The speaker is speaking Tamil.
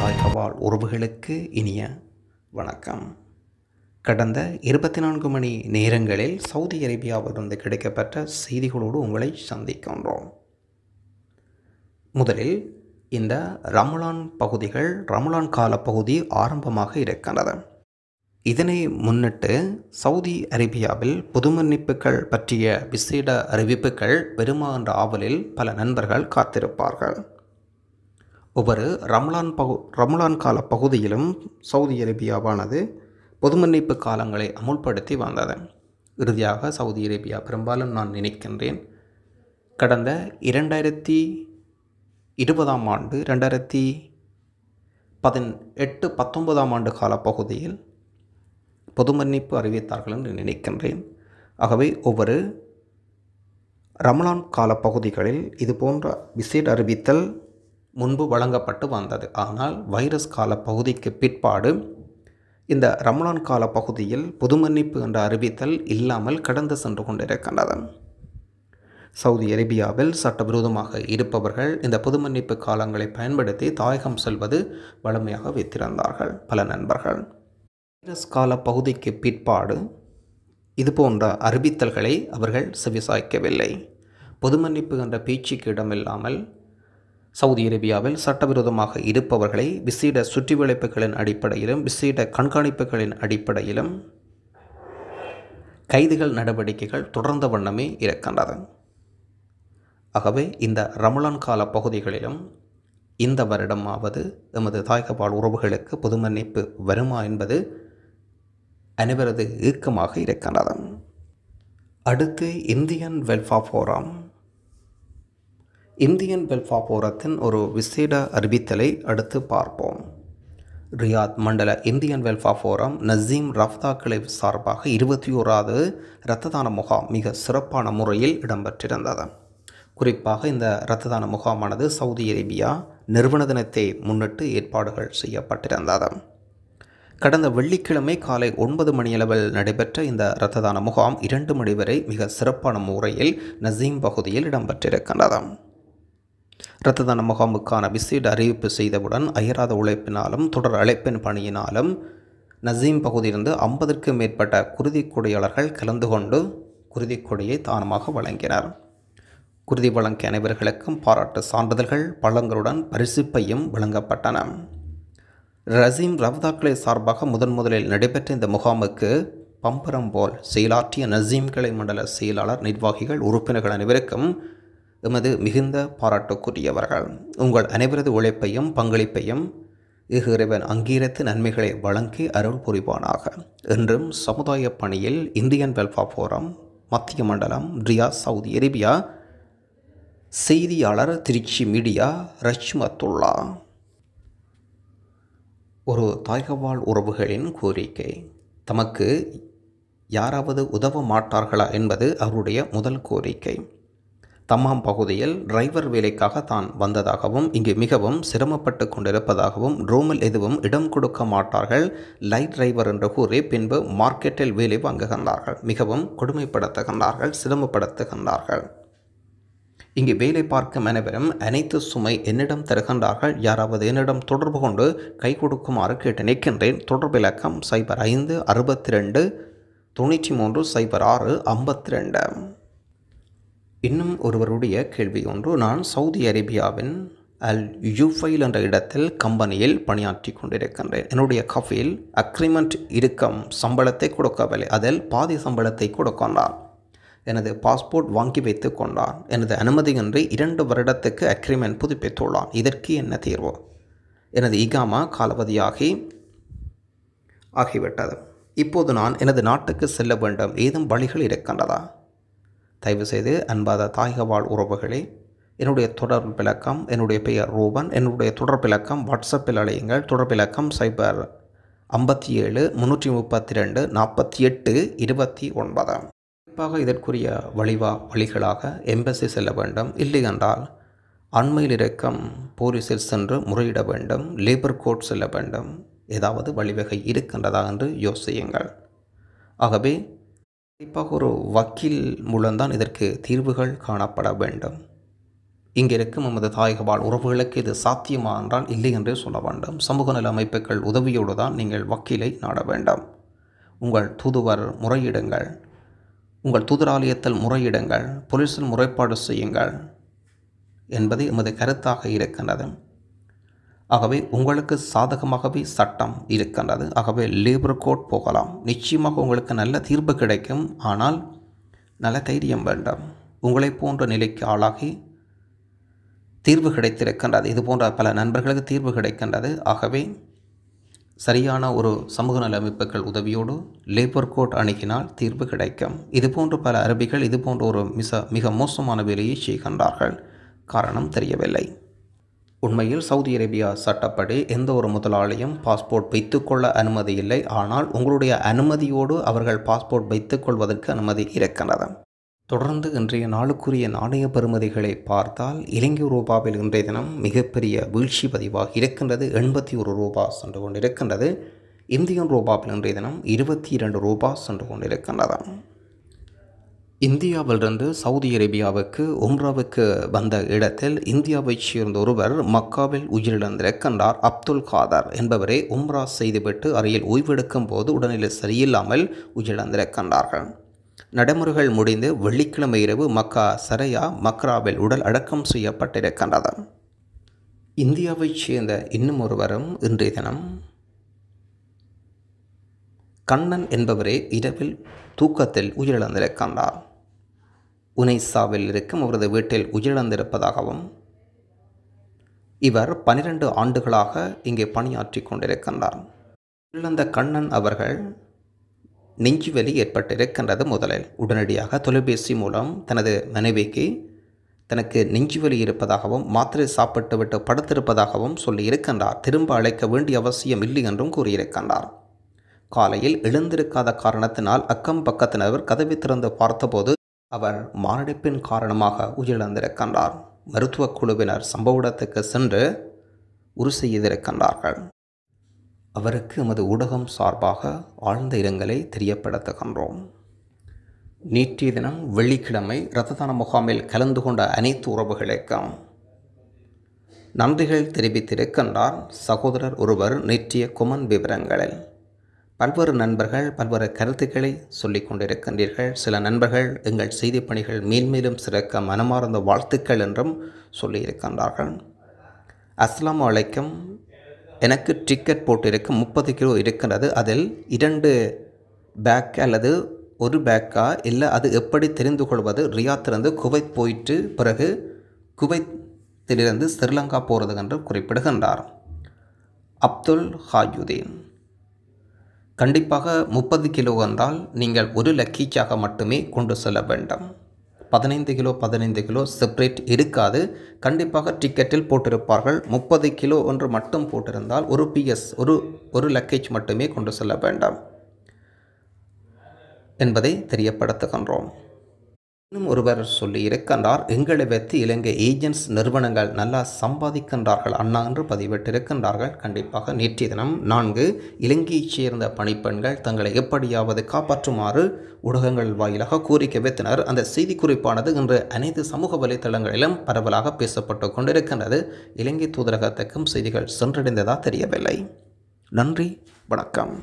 வாழ்கவாழ் உறவுகளுக்கு இனிய வணக்கம் கடந்த இருபத்தி நான்கு மணி நேரங்களில் சவுதி அரேபியாவிலிருந்து கிடைக்கப்பட்ட செய்திகளோடு உங்களை சந்திக்கின்றோம் முதலில் இந்த ரமலான் பகுதிகள் ரமலான் கால பகுதி ஆரம்பமாக இருக்கின்றது இதனை முன்னிட்டு சவுதி அரேபியாவில் புதுமன்னிப்புகள் பற்றிய விசேட அறிவிப்புகள் பெருமாண்ட என்ற ஆவலில் பல நண்பர்கள் காத்திருப்பார்கள் ஒவ்வொரு ரம்லான் பகு ரம்லான் கால பகுதியிலும் சவுதி அரேபியாவானது பொது மன்னிப்பு காலங்களை அமுல்படுத்தி வந்தது இறுதியாக சவுதி அரேபியா பெரும்பாலும் நான் நினைக்கின்றேன் கடந்த இரண்டாயிரத்தி இருபதாம் ஆண்டு ரெண்டாயிரத்தி பதின் எட்டு பத்தொன்பதாம் ஆண்டு கால பகுதியில் பொது மன்னிப்பு அறிவித்தார்கள் என்று நினைக்கின்றேன் ஆகவே ஒவ்வொரு ரமலான் கால பகுதிகளில் இதுபோன்ற விசேட அறிவித்தல் முன்பு வழங்கப்பட்டு வந்தது ஆனால் வைரஸ் கால பகுதிக்கு பிற்பாடு இந்த ரம்லான் கால பகுதியில் பொது மன்னிப்பு என்ற அறிவித்தல் இல்லாமல் கடந்து சென்று கொண்டிருக்கின்றது சவுதி அரேபியாவில் சட்டவிரோதமாக இருப்பவர்கள் இந்த பொது மன்னிப்பு காலங்களை பயன்படுத்தி தாயகம் செல்வது வளமையாக வைத்திருந்தார்கள் பல நண்பர்கள் வைரஸ் கால பகுதிக்கு பிற்பாடு இது போன்ற அறிவித்தல்களை அவர்கள் செவிசாய்க்கவில்லை பொது மன்னிப்பு என்ற பேச்சுக்கு இடமில்லாமல் சவுதி அரேபியாவில் சட்டவிரோதமாக இருப்பவர்களை விசேட சுற்றிவளைப்புகளின் அடிப்படையிலும் விசேட கண்காணிப்புகளின் அடிப்படையிலும் கைதுகள் நடவடிக்கைகள் தொடர்ந்த வண்ணமே இருக்கின்றது ஆகவே இந்த ரமலான் கால பகுதிகளிலும் இந்த வருடமாவது எமது தாய்கபால் உறவுகளுக்கு புதுமன்னிப்பு வருமா என்பது அனைவரது ஈக்கமாக இருக்கின்றது அடுத்து Indian welfare forum Indian welfare போரத்தின் ஒரு விசேட அறிவித்தலை அடுத்து பார்ப்போம் ரியாத் மண்டல இந்தியன் வெல்ஃபா ஃபோரம் நசீம் ரஃப்தா கிளை சார்பாக இருபத்தி ஓராவது இரத்த தான முகாம் மிக சிறப்பான முறையில் இடம்பெற்றிருந்தது குறிப்பாக இந்த இரத்த தான முகாமானது சவுதி அரேபியா நிறுவன தினத்தை முன்னிட்டு ஏற்பாடுகள் செய்யப்பட்டிருந்தது கடந்த வெள்ளிக்கிழமை காலை ஒன்பது மணியளவில் நடைபெற்ற இந்த இரத்த தான முகாம் இரண்டு மணி வரை மிக சிறப்பான முறையில் நசீம் பகுதியில் இடம்பெற்றிருக்கின்றது இரத்த தான முகாமுக்கான விசேட அறிவிப்பு செய்தவுடன் அயராத உழைப்பினாலும் தொடர் அழைப்பின் பணியினாலும் நசீம் பகுதியிலிருந்து ஐம்பதற்கும் மேற்பட்ட குருதி கொடையாளர்கள் கலந்து கொண்டு குருதி கொடையை தானமாக வழங்கினர் குருதி வழங்கிய அனைவர்களுக்கும் பாராட்டு சான்றிதழ்கள் பழங்களுடன் பரிசுப்பையும் வழங்கப்பட்டன ரசீம் ரவ்தாக்களை சார்பாக முதன் முதலில் நடைபெற்ற இந்த முகாமுக்கு பம்பரம் போல் செயலாற்றிய நசீம்களை மண்டல செயலாளர் நிர்வாகிகள் உறுப்பினர்கள் அனைவருக்கும் எமது மிகுந்த பாராட்டுக்குரியவர்கள் உங்கள் அனைவரது உழைப்பையும் பங்களிப்பையும் இகிறவன் அங்கீரத்து நன்மைகளை வழங்கி அருள் புரிவானாக என்றும் சமுதாய பணியில் இந்தியன் வெல்ஃபேர் ஃபோரம் மத்திய மண்டலம் ரியா சவுதி அரேபியா செய்தியாளர் திருச்சி மீடியா ரஷ்மத்துல்லா ஒரு தாய்கவாழ் உறவுகளின் கோரிக்கை தமக்கு யாராவது உதவ மாட்டார்களா என்பது அவருடைய முதல் கோரிக்கை தம்மாம் பகுதியில் டிரைவர் வேலைக்காக தான் வந்ததாகவும் இங்கு மிகவும் சிரமப்பட்டு கொண்டிருப்பதாகவும் ரூமில் எதுவும் இடம் கொடுக்க மாட்டார்கள் லைட் டிரைவர் என்று கூறி பின்பு மார்க்கெட்டில் வேலை வாங்குகின்றார்கள் மிகவும் கொடுமைப்படுத்துகின்றார்கள் சிரமப்படுத்துகின்றார்கள் இங்கு வேலை பார்க்கும் அனைவரும் அனைத்து சுமை என்னிடம் தருகின்றார்கள் யாராவது என்னிடம் தொடர்பு கொண்டு கை கொடுக்குமாறு கேட்டு நிற்கின்றேன் தொடர்பு இலக்கம் சைபர் ஐந்து அறுபத்தி ரெண்டு தொண்ணூற்றி மூன்று சைபர் ஆறு ஐம்பத்தி ரெண்டு இன்னும் ஒருவருடைய கேள்வி ஒன்று நான் சவுதி அரேபியாவின் அல் யூஃபைல் என்ற இடத்தில் கம்பெனியில் பணியாற்றி கொண்டிருக்கின்றேன் என்னுடைய கஃபியில் அக்ரிமெண்ட் இருக்கம் சம்பளத்தை கொடுக்கவில்லை அதில் பாதி சம்பளத்தை கொடுக்கின்றார் எனது பாஸ்போர்ட் வாங்கி வைத்து கொண்டார் எனது அனுமதியின்றி இரண்டு வருடத்துக்கு அக்ரிமெண்ட் புதுப்பித்துள்ளான் இதற்கு என்ன தீர்வு எனது இகாமா காலாவதியாகி ஆகிவிட்டது இப்போது நான் எனது நாட்டுக்கு செல்ல வேண்டும் ஏதும் வழிகள் இருக்கின்றதா தயவுசெய்து அன்பாத தாய்கவாழ் உறவுகளே என்னுடைய தொடர் விளக்கம் என்னுடைய பெயர் ரூபன் என்னுடைய தொடர்பிலக்கம் வாட்ஸ்அப்பில் அழையுங்கள் தொடர்பிலக்கம் சைபர் ஐம்பத்தி ஏழு முந்நூற்றி முப்பத்தி ரெண்டு நாற்பத்தி எட்டு இருபத்தி ஒன்பதாம் குறிப்பாக இதற்குரிய வழிவா வழிகளாக எம்பசி செல்ல வேண்டும் இல்லை என்றால் அண்மையில் இருக்கும் போலீஸில் சென்று முறையிட வேண்டும் லேபர் கோர்ட் செல்ல வேண்டும் ஏதாவது வழிவகை இருக்கின்றதா என்று யோசியுங்கள் ஆகவே குறிப்பாக ஒரு வக்கீல் மூலம்தான் இதற்கு தீர்வுகள் காணப்பட வேண்டும் இங்கே இருக்கும் நமது தாயகவாழ் உறவுகளுக்கு இது சாத்தியமா என்றால் இல்லை என்றே சொல்ல வேண்டும் சமூக நல அமைப்புகள் உதவியோடு தான் நீங்கள் வக்கீலை நாட வேண்டும் உங்கள் தூதுவர் முறையிடுங்கள் உங்கள் தூதராலயத்தில் முறையிடுங்கள் போலீஸில் முறைப்பாடு செய்யுங்கள் என்பது எமது கருத்தாக இருக்கின்றது ஆகவே உங்களுக்கு சாதகமாகவே சட்டம் இருக்கின்றது ஆகவே லேபர் கோட் போகலாம் நிச்சயமாக உங்களுக்கு நல்ல தீர்வு கிடைக்கும் ஆனால் நல்ல தைரியம் வேண்டாம் உங்களை போன்ற நிலைக்கு ஆளாகி தீர்வு கிடைத்திருக்கின்றது இது போன்ற பல நண்பர்களுக்கு தீர்வு கிடைக்கின்றது ஆகவே சரியான ஒரு சமூக நல அமைப்புகள் உதவியோடு லேபர் கோட் அணுகினால் தீர்வு கிடைக்கும் இதுபோன்ற பல அரபிகள் போன்ற ஒரு மிச மிக மோசமான வேலையை செய்கின்றார்கள் காரணம் தெரியவில்லை உண்மையில் சவுதி அரேபியா சட்டப்படி எந்த ஒரு முதலாளியும் பாஸ்போர்ட் வைத்துக்கொள்ள அனுமதி இல்லை ஆனால் உங்களுடைய அனுமதியோடு அவர்கள் பாஸ்போர்ட் வைத்துக்கொள்வதற்கு அனுமதி இருக்கிறது தொடர்ந்து இன்றைய நாளுக்குரிய நாணய பெறுமதிகளை பார்த்தால் இலங்கை ரூபாவில் இன்றைய தினம் மிகப்பெரிய வீழ்ச்சி பதிவாக இருக்கின்றது எண்பத்தி ஒரு ரூபா சென்று கொண்டிருக்கின்றது இந்தியன் ரூபாவில் இன்றைய தினம் இருபத்தி இரண்டு ரூபா சென்று கொண்டிருக்கின்றது இந்தியாவிலிருந்து சவுதி அரேபியாவுக்கு உம்ராவுக்கு வந்த இடத்தில் இந்தியாவைச் சேர்ந்த ஒருவர் மக்காவில் உயிரிழந்திருக்கின்றார் அப்துல் காதர் என்பவரே உம்ரா செய்துவிட்டு அறையில் ஓய்வெடுக்கும் போது உடல்நிலை சரியில்லாமல் உயிரிழந்திருக்கின்றார்கள் நடைமுறைகள் முடிந்து வெள்ளிக்கிழமை இரவு மக்கா சரையா மக்ராவில் உடல் அடக்கம் செய்யப்பட்டிருக்கின்றது இந்தியாவைச் சேர்ந்த இன்னும் ஒருவரும் இன்றைய தினம் கண்ணன் என்பவரே இரவில் தூக்கத்தில் உயிரிழந்திருக்கின்றார் உனைசாவில் இருக்கும் அவரது வீட்டில் உயிரிழந்திருப்பதாகவும் இவர் பனிரெண்டு ஆண்டுகளாக இங்கே பணியாற்றி கொண்டிருக்கின்றார் உயிரிழந்த கண்ணன் அவர்கள் நெஞ்சுவலி ஏற்பட்டிருக்கின்றது முதலில் உடனடியாக தொலைபேசி மூலம் தனது மனைவிக்கு தனக்கு நெஞ்சுவலி இருப்பதாகவும் மாத்திரை சாப்பிட்டுவிட்டு படுத்திருப்பதாகவும் இருக்கின்றார் திரும்ப அழைக்க வேண்டிய அவசியம் இல்லை என்றும் கூறியிருக்கின்றார் காலையில் எழுந்திருக்காத காரணத்தினால் அக்கம் பக்கத்தினர் கதவை திறந்து பார்த்தபோது அவர் மாரடைப்பின் காரணமாக உயிரிழந்திருக்கின்றார் மருத்துவ குழுவினர் சம்பவ இடத்துக்கு சென்று உரு செய்திருக்கின்றார்கள் அவருக்கு எமது ஊடகம் சார்பாக ஆழ்ந்த இரங்கலை தெரியப்படுத்துகின்றோம் நேற்றைய தினம் வெள்ளிக்கிழமை இரத்த தான முகாமில் கலந்து கொண்ட அனைத்து உறவுகளுக்கும் நன்றிகள் தெரிவித்திருக்கின்றார் சகோதரர் ஒருவர் நேற்றிய குமன் விவரங்களில் பல்வேறு நண்பர்கள் பல்வேறு கருத்துக்களை சொல்லிக் கொண்டிருக்கின்றீர்கள் சில நண்பர்கள் எங்கள் செய்தி பணிகள் மேன்மேலும் சிறக்க மனமார்ந்த வாழ்த்துக்கள் என்றும் சொல்லியிருக்கின்றார்கள் அஸ்லாம் வலைக்கம் எனக்கு டிக்கெட் போட்டிருக்க முப்பது கிலோ இருக்கின்றது அதில் இரண்டு பேக் அல்லது ஒரு பேக்கா இல்லை அது எப்படி தெரிந்து கொள்வது ரியாத்திலிருந்து குவைத் போயிட்டு பிறகு குவைத்திலிருந்து ஸ்ரீலங்கா போகிறது என்று குறிப்பிடுகின்றார் அப்துல் ஹாயுதீன் கண்டிப்பாக முப்பது கிலோ வந்தால் நீங்கள் ஒரு லக்கீச்சாக மட்டுமே கொண்டு செல்ல வேண்டாம் பதினைந்து கிலோ பதினைந்து கிலோ செப்ரேட் இருக்காது கண்டிப்பாக டிக்கெட்டில் போட்டிருப்பார்கள் முப்பது கிலோ ஒன்று மட்டும் போட்டிருந்தால் ஒரு பிஎஸ் ஒரு ஒரு லக்கேஜ் மட்டுமே கொண்டு செல்ல வேண்டாம் என்பதை தெரியப்படுத்துகின்றோம் இன்னும் ஒருவர் சொல்லி இருக்கின்றார் எங்களை வைத்து இலங்கை ஏஜென்ட்ஸ் நிறுவனங்கள் நல்லா சம்பாதிக்கின்றார்கள் அண்ணா என்று பதிவிட்டிருக்கின்றார்கள் கண்டிப்பாக நேற்றைய தினம் நான்கு இலங்கையைச் சேர்ந்த பணிப்பெண்கள் தங்களை எப்படியாவது காப்பாற்றுமாறு ஊடகங்கள் வாயிலாக கோரிக்கை வைத்தனர் அந்த செய்தி குறிப்பானது இன்று அனைத்து சமூக வலைதளங்களிலும் பரவலாக பேசப்பட்டு கொண்டிருக்கின்றது இலங்கை தூதரகத்துக்கும் செய்திகள் சென்றடைந்ததா தெரியவில்லை நன்றி வணக்கம்